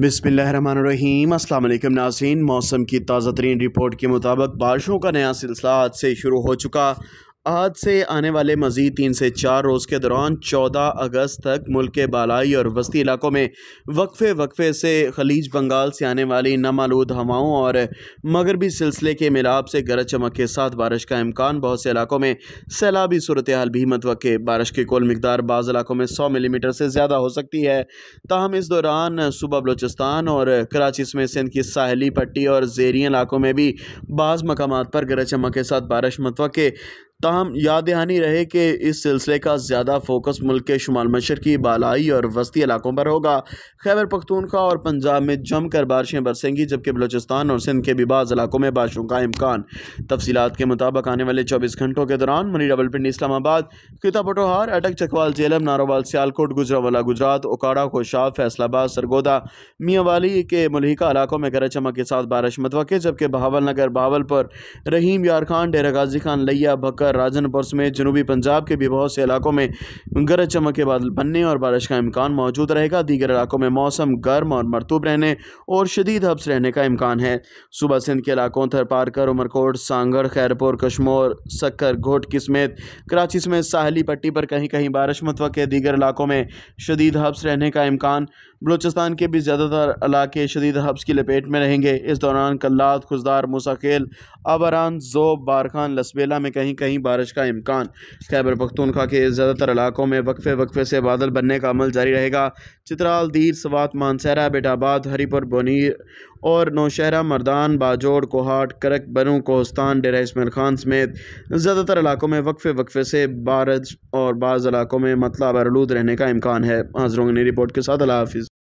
बिसमीम अल्लाम नाजीन मौसम की ताज़ा तरीन रिपोर्ट के मुताबिक बारिशों का नया सिलसिला आज से शुरू हो चुका आज से आने वाले मज़ीद तीन से चार रोज़ के दौरान चौदह अगस्त तक मुल्क के बालाई और वस्ती इलाकों में वक्फे वक्फे से खलीज बंगाल से आने वाली नमालूद हवाओं और मगरबी सिलसिले के मिलाप से गरज चमक के साथ बारिश का इम्कान बहुत से इलाकों में सैलाबी सूरत हाल भी मतवक़ बारिश की कुल मकदार बाज़ इलाकों में सौ मिलीमीटर से ज़्यादा हो सकती है ताहम इस दौरान सुबह बलोचिस्तान और कराची समेत सिंध की साहली पट्टी और जेरी इलाकों में भी बाज़ मकाम पर गरज चमक के साथ बारिश मतवक़ ताहम याद दहानी रहे कि इस सिलसिले का ज़्यादा फोकस मुल्क के शुमाल मशरकी बालाई और वस्ती इलाकों पर होगा खैबर पख्तूनखा और पंजाब में जमकर बारिशें बरसेंगी जबकि बलोचिस्तान और सिंध के भी बाज़ इलाकों में बारिशों का इम्कान तफसीत के मुताबिक आने वाले चौबीस घंटों के दौरान मनी रावलपिंडी इस्लामाबाद खिता पटोहार अटक चकवाल जेलम नारोवाल सियालकोट गुजरावाला गुजरात ओकाड़ा खोशाब फैसलाबाद सरगोदा मियाँवाली के मलिका इलाकों में गरज चमक के साथ बारिश मतवक़ जबकि बहावल नगर बहावलपुर रहीम यार खान डेरा गाजी खान लैया भकर लेकर राजनपुर समेत जनूबी पंजाब के भी बहुत से इलाकों में गरज चमक के बादल बनने और बारिश का इम्कान मौजूद रहेगा दीगर इलाकों में मौसम गर्म और मरतूब रहने और शदीद हब्स रहने का इम्कान है सुबह सिंध के इलाकों थर पारकर उमरकोट सांगढ़ खैरपुर कश्मोर सक्कर घोट की समेत कराची समेत साहली पट्टी पर कहीं कहीं बारिश मतव मुतव दीगर इलाकों में शदीद हब्स रहने का इम्कान बलूचिस्तान के भी ज़्यादातर इलाके शदीद हब्स की लपेट में रहेंगे इस दौरान कल्लाद खुजदार मुसाखेल अबरान जोब बारखान लसबेला में कहीं कहीं बारिश का इम्कान खैबर पखतूनखा के ज़्यादातर इलाकों में वक्फे वक्फे से बादल बनने का अमल जारी रहेगा चित्राल दीर सवात मानसहरा बेटाबाद हरीपुर बोनीर और नौशहरा मर्दान बाजोड़ कोहाट करक बनू कोहस्तान डेरा इसमेल खान समेत ज़्यादातर इलाकों में वक्फे वक्फे से बारिश और बाज़ इलाकों में मतलब बरलूद रहने का इम्कान है हाजरों ने रिपोर्ट के साथ अला हाफिज़